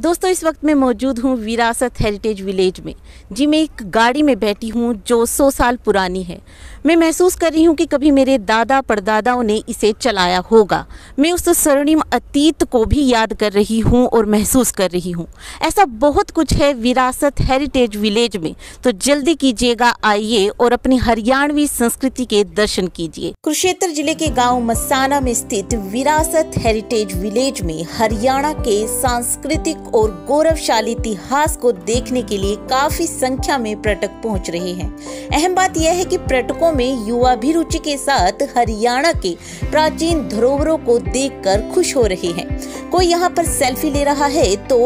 दोस्तों इस वक्त मैं मौजूद हूँ विरासत हेरिटेज विलेज में जी मैं एक गाड़ी में बैठी हूँ जो सौ साल पुरानी है मैं महसूस कर रही हूँ कि कभी मेरे दादा परदादाओं ने इसे चलाया होगा मैं उस स्वर्णिम अतीत को भी याद कर रही हूँ और महसूस कर रही हूँ ऐसा बहुत कुछ है विरासत हेरिटेज विलेज में तो जल्दी कीजिएगा आइए और अपनी हरियाणवी संस्कृति के दर्शन कीजिए कुरुक्षेत्र जिले के गाँव मसाना में स्थित विरासत हेरिटेज विलेज में हरियाणा के सांस्कृतिक रोचक और गौरवशाली इतिहास को देखने के लिए काफी संख्या में पर्यटक पहुंच रहे हैं अहम बात यह है कि पर्यटकों में युवा भी रुचि के साथ हरियाणा के प्राचीन धरोवरों को देखकर खुश हो रहे हैं कोई यहाँ पर सेल्फी ले रहा है तो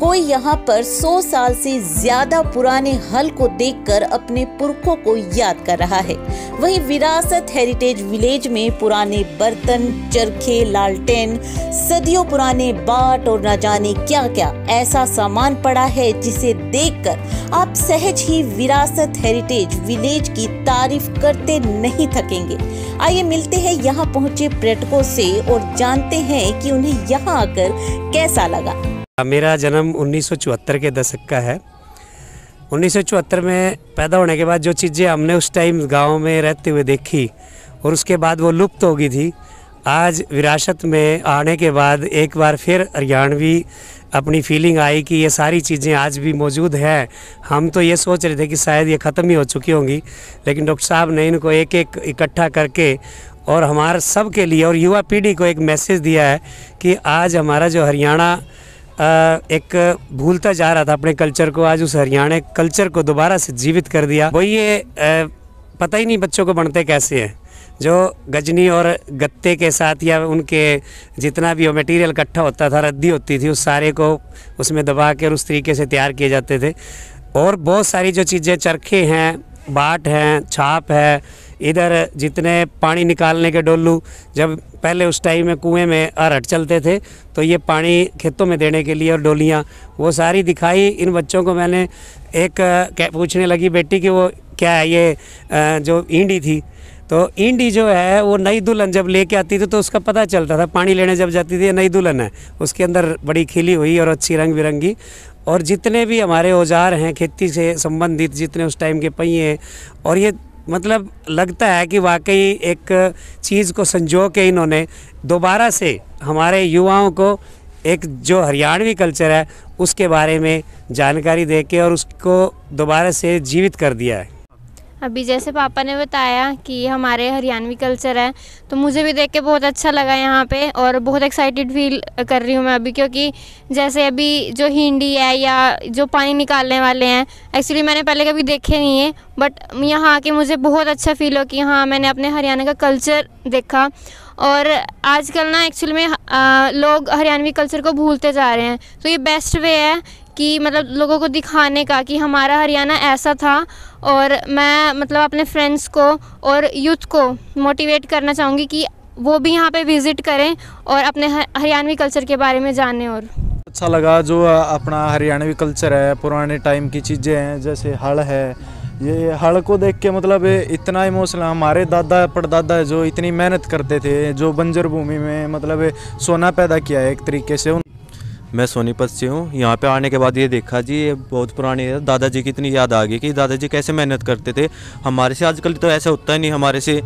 कोई यहाँ पर 100 साल से ज्यादा पुराने हल को देखकर अपने पुरखों को याद कर रहा है वहीं विरासत हेरिटेज विलेज में पुराने बर्तन चरखे लालटेन सदियों पुराने बाट और न जाने क्या क्या ऐसा सामान पड़ा है जिसे देखकर आप सहज ही विरासत हेरिटेज विलेज की तारीफ करते नहीं थकेंगे आइए मिलते हैं यहाँ पहुँचे पर्यटकों से और जानते हैं कि उन्हें यहाँ आकर कैसा लगा हाँ, मेरा जन्म उन्नीस के दशक का है उन्नीस में पैदा होने के बाद जो चीज़ें हमने उस टाइम गांव में रहते हुए देखी और उसके बाद वो लुप्त हो गई थी आज विरासत में आने के बाद एक बार फिर हरियाणवी अपनी फीलिंग आई कि ये सारी चीज़ें आज भी मौजूद हैं हम तो ये सोच रहे थे कि शायद ये ख़त्म ही हो चुकी होंगी लेकिन डॉक्टर साहब ने इनको एक एक इकट्ठा करके और हमारे सब के लिए और युवा पीढ़ी को एक मैसेज दिया है कि आज हमारा जो हरियाणा एक भूलता जा रहा था अपने कल्चर को आज उस हरियाणा कल्चर को दोबारा से जीवित कर दिया वही ये पता ही नहीं बच्चों को बनते कैसे हैं जो गजनी और गत्ते के साथ या उनके जितना भी वो मटेरियल इकट्ठा होता था रद्दी होती थी उस सारे को उसमें दबा के और उस तरीके से तैयार किए जाते थे और बहुत सारी जो चीज़ें चरखे हैं बाट हैं छाप है इधर जितने पानी निकालने के डोलू जब पहले उस टाइम में कुएं में अरहट चलते थे तो ये पानी खेतों में देने के लिए और डोलियाँ वो सारी दिखाई इन बच्चों को मैंने एक पूछने लगी बेटी कि वो क्या है ये जो ईंडी थी तो ईंडी जो है वो नई दुल्हन जब लेके आती थी तो उसका पता चलता था पानी लेने जब जाती थी नई दुल्हन है उसके अंदर बड़ी खिली हुई और अच्छी रंग बिरंगी और जितने भी हमारे औजार हैं खेती से संबंधित जितने उस टाइम के पहिए हैं और ये मतलब लगता है कि वाकई एक चीज़ को संजो के इन्होंने दोबारा से हमारे युवाओं को एक जो हरियाणवी कल्चर है उसके बारे में जानकारी दे के और उसको दोबारा से जीवित कर दिया है अभी जैसे पापा ने बताया कि हमारे हरियाणवी कल्चर है तो मुझे भी देख के बहुत अच्छा लगा यहाँ पे और बहुत एक्साइटेड फील कर रही हूँ मैं अभी क्योंकि जैसे अभी जो हिंडी है या जो पानी निकालने वाले हैं एक्चुअली मैंने पहले कभी देखे नहीं है बट यहाँ आके मुझे बहुत अच्छा फील हो कि हाँ मैंने अपने हरियाणा का कल्चर देखा और आजकल ना एक्चुअल में आ, लोग हरियाणवी कल्चर को भूलते जा रहे हैं तो ये बेस्ट वे है कि मतलब लोगों को दिखाने का कि हमारा हरियाणा ऐसा था और मैं मतलब अपने फ्रेंड्स को और यूथ को मोटिवेट करना चाहूँगी कि वो भी यहाँ पे विज़िट करें और अपने हरियाणवी कल्चर के बारे में जानें और अच्छा लगा जो अपना हरियाणवी कल्चर है पुराने टाइम की चीज़ें हैं जैसे हल है ये हड़ को देख के मतलब इतना इमोशनल हमारे दादा परदादा जो इतनी मेहनत करते थे जो बंजर भूमि में मतलब सोना पैदा किया है एक तरीके से उन मैं सोनीपत से हूँ यहाँ पे आने के बाद ये देखा जी ये बहुत पुरानी है दादाजी की इतनी याद आ गई कि दादाजी कैसे मेहनत करते थे हमारे से आजकल तो ऐसा होता ही नहीं हमारे से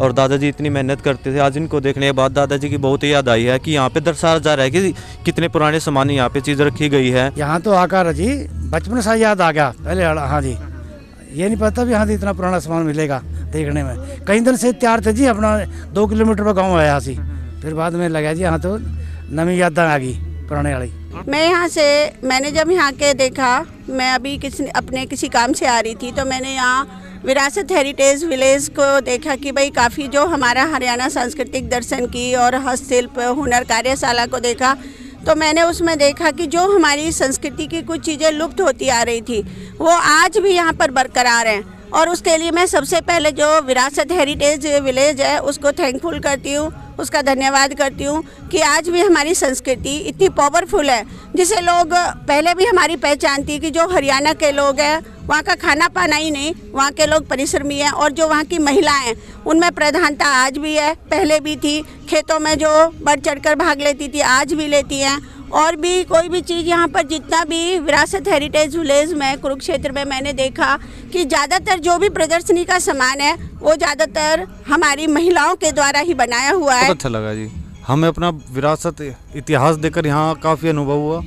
और दादाजी इतनी मेहनत करते थे आज इनको देखने के बाद दादाजी की बहुत याद आई है कि यहाँ पे दर्शाया जा रहा है कि कितने पुराने सामान यहाँ पे चीज़ रखी गई है यहाँ तो आकार जी बचपन से याद आ गया पहले हाँ जी ये नहीं पता भी यहाँ से इतना पुराना सामान मिलेगा देखने में कई दिन से तैयार थे जी अपना दो किलोमीटर पर गाँव है यहाँ से फिर बाद में लगा जी यहाँ तो नवी यादा आ गई पुराने वाली मैं यहाँ से मैंने जब यहाँ के देखा मैं अभी किसी अपने किसी काम से आ रही थी तो मैंने यहाँ विरासत हेरिटेज विलेज को देखा कि भाई काफ़ी जो हमारा हरियाणा सांस्कृतिक दर्शन की और हस्तशिल्प हुनर कार्यशाला को देखा तो मैंने उसमें देखा कि जो हमारी संस्कृति की कुछ चीज़ें लुप्त होती आ रही थी वो आज भी यहाँ पर बरकरार हैं और उसके लिए मैं सबसे पहले जो विरासत हेरिटेज विलेज है उसको थैंकफुल करती हूँ उसका धन्यवाद करती हूँ कि आज भी हमारी संस्कृति इतनी पावरफुल है जिसे लोग पहले भी हमारी पहचान थी कि जो हरियाणा के लोग हैं वहाँ का खाना पाना ही नहीं वहाँ के लोग परिश्रमी हैं और जो वहाँ की महिलाएं उनमें प्रधानता आज भी है पहले भी थी खेतों में जो बढ़ चढ़ भाग लेती थी आज भी लेती हैं और भी कोई भी चीज़ यहाँ पर जितना भी विरासत हेरिटेज विलेज में कुरुक्षेत्र में मैंने देखा कि ज़्यादातर जो भी प्रदर्शनी का सामान है वो ज़्यादातर हमारी महिलाओं के द्वारा ही बनाया हुआ है अच्छा लगा जी हमें अपना विरासत इतिहास देकर यहाँ काफ़ी अनुभव हुआ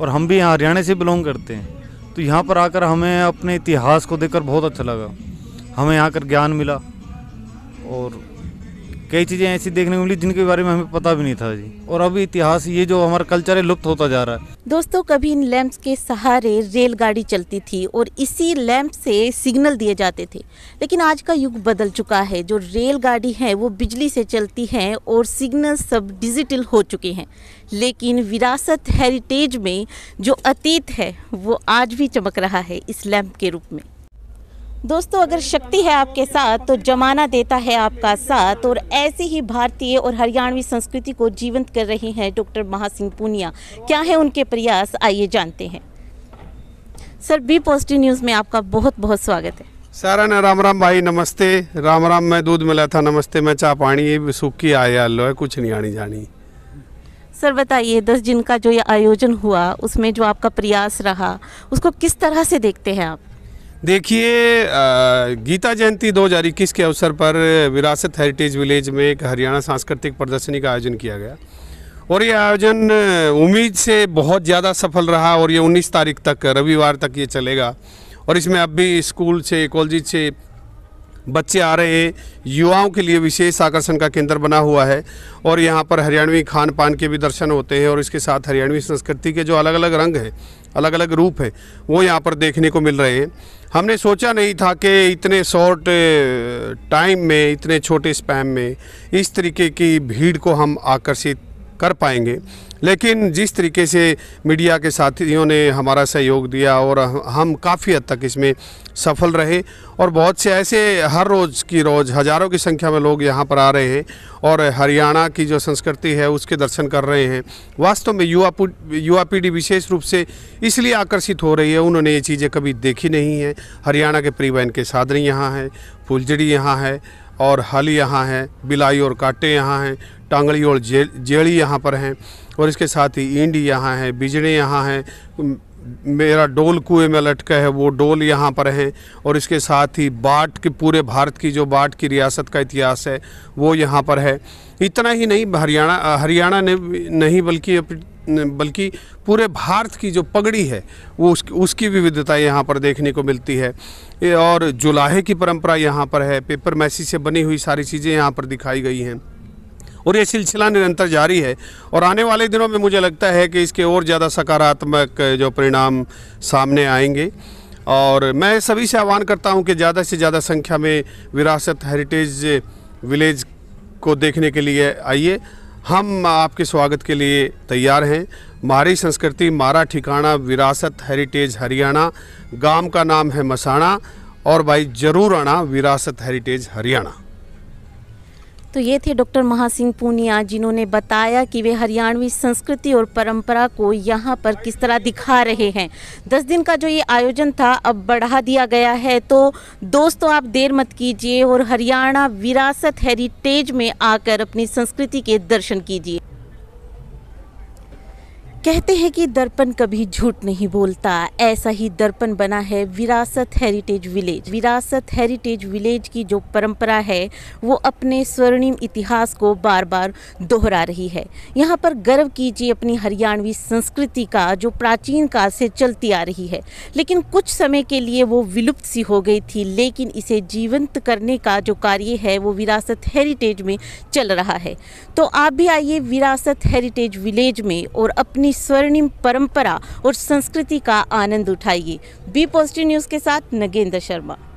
और हम भी यहाँ हरियाणा से बिलोंग करते हैं तो यहाँ पर आकर हमें अपने इतिहास को देखकर बहुत अच्छा लगा हमें यहाँ कर ज्ञान मिला और कई चीज़ें ऐसी देखने को मिली जिनके बारे में हमें पता भी नहीं था जी और अभी इतिहास ये जो हमारा कल्चर है लुप्त होता जा रहा है दोस्तों कभी इन लैंप्स के सहारे रेलगाड़ी चलती थी और इसी लैंप से सिग्नल दिए जाते थे लेकिन आज का युग बदल चुका है जो रेलगाड़ी है वो बिजली से चलती है और सिग्नल सब डिजिटल हो चुके हैं लेकिन विरासत हेरिटेज में जो अतीत है वो आज भी चमक रहा है इस लैंप के रूप में दोस्तों अगर शक्ति है आपके साथ तो जमाना देता है आपका साथ और ऐसी ही भारतीय और हरियाणवी संस्कृति को जीवंत कर रही हैं डॉक्टर महासिंह पूनिया क्या है उनके प्रयास आइए जानते हैं सर बी पॉजिटिव न्यूज़ में आपका बहुत बहुत स्वागत है सारा ने राम राम भाई नमस्ते राम राम मैं दूध मिला था नमस्ते मैं चाह पानी सूखी आया लो है कुछ नहीं आनी जानी सर बताइए दस दिन का जो ये आयोजन हुआ उसमें जो आपका प्रयास रहा उसको किस तरह से देखते हैं आप देखिए गीता जयंती इक्कीस के अवसर पर विरासत हेरिटेज विलेज में एक हरियाणा सांस्कृतिक प्रदर्शनी का आयोजन किया गया और ये आयोजन उम्मीद से बहुत ज़्यादा सफल रहा और ये 19 तारीख तक रविवार तक ये चलेगा और इसमें अब भी स्कूल से कॉलेज से बच्चे आ रहे हैं युवाओं के लिए विशेष आकर्षण का केंद्र बना हुआ है और यहाँ पर हरियाणवी खान पान के भी दर्शन होते हैं और इसके साथ हरियाणवी संस्कृति के जो अलग अलग रंग हैं अलग अलग रूप है वो यहाँ पर देखने को मिल रहे हैं हमने सोचा नहीं था कि इतने शॉर्ट टाइम में इतने छोटे स्पैम में इस तरीके की भीड़ को हम आकर्षित कर पाएंगे लेकिन जिस तरीके से मीडिया के साथियों ने हमारा सहयोग दिया और हम काफ़ी हद तक इसमें सफल रहे और बहुत से ऐसे हर रोज़ की रोज़ हज़ारों की संख्या में लोग यहाँ पर आ रहे हैं और हरियाणा की जो संस्कृति है उसके दर्शन कर रहे हैं वास्तव में युवा युवा पीढ़ी विशेष रूप से इसलिए आकर्षित हो रही है उन्होंने ये चीज़ें कभी देखी नहीं है हरियाणा के परिवहन के साधन यहाँ हैं फुलझड़ी यहाँ है और हल यहाँ है बिलाई और कांटे यहाँ हैं टांगड़ी और जे जेड़ी यहाँ पर हैं और इसके साथ ही ईंड यहाँ है बिजड़े यहाँ हैं मेरा डोल कुएं में लटका है वो डोल यहाँ पर हैं और इसके साथ ही बाट के पूरे भारत की जो बाट की रियासत का इतिहास है वो यहाँ पर है इतना ही नहीं हरियाणा हरियाणा ने नहीं बल्कि बल्कि पूरे भारत की जो पगड़ी है वो उस, उसकी विविधता यहाँ पर देखने को मिलती है और जुलाहे की परंपरा यहाँ पर है पेपर मैसी से बनी हुई सारी चीज़ें यहाँ पर दिखाई गई हैं और ये सिलसिला निरंतर जारी है और आने वाले दिनों में मुझे लगता है कि इसके और ज़्यादा सकारात्मक जो परिणाम सामने आएंगे और मैं सभी से आह्वान करता हूँ कि ज़्यादा से ज़्यादा संख्या में विरासत हेरिटेज विलेज को देखने के लिए आइए हम आपके स्वागत के लिए तैयार हैं मारी संस्कृति मारा ठिकाना विरासत हेरिटेज हरियाणा गांव का नाम है मसाणा और भाई ज़रूर आना विरासत हेरिटेज हरियाणा तो ये थे डॉक्टर महासिंह पूनिया जिन्होंने बताया कि वे हरियाणवी संस्कृति और परंपरा को यहाँ पर किस तरह दिखा रहे हैं दस दिन का जो ये आयोजन था अब बढ़ा दिया गया है तो दोस्तों आप देर मत कीजिए और हरियाणा विरासत हेरिटेज में आकर अपनी संस्कृति के दर्शन कीजिए कहते हैं कि दर्पण कभी झूठ नहीं बोलता ऐसा ही दर्पण बना है विरासत हेरिटेज विलेज विरासत हेरिटेज विलेज की जो परंपरा है वो अपने स्वर्णिम इतिहास को बार बार दोहरा रही है यहाँ पर गर्व कीजिए अपनी हरियाणवी संस्कृति का जो प्राचीन काल से चलती आ रही है लेकिन कुछ समय के लिए वो विलुप्त सी हो गई थी लेकिन इसे जीवंत करने का जो कार्य है वो विरासत हेरिटेज में चल रहा है तो आप भी आइए विरासत हेरिटेज विलेज में और अपनी अपनी स्वर्णिम परंपरा और संस्कृति का आनंद उठाएगी बी पॉजिटिव न्यूज़ के साथ नगेंद्र शर्मा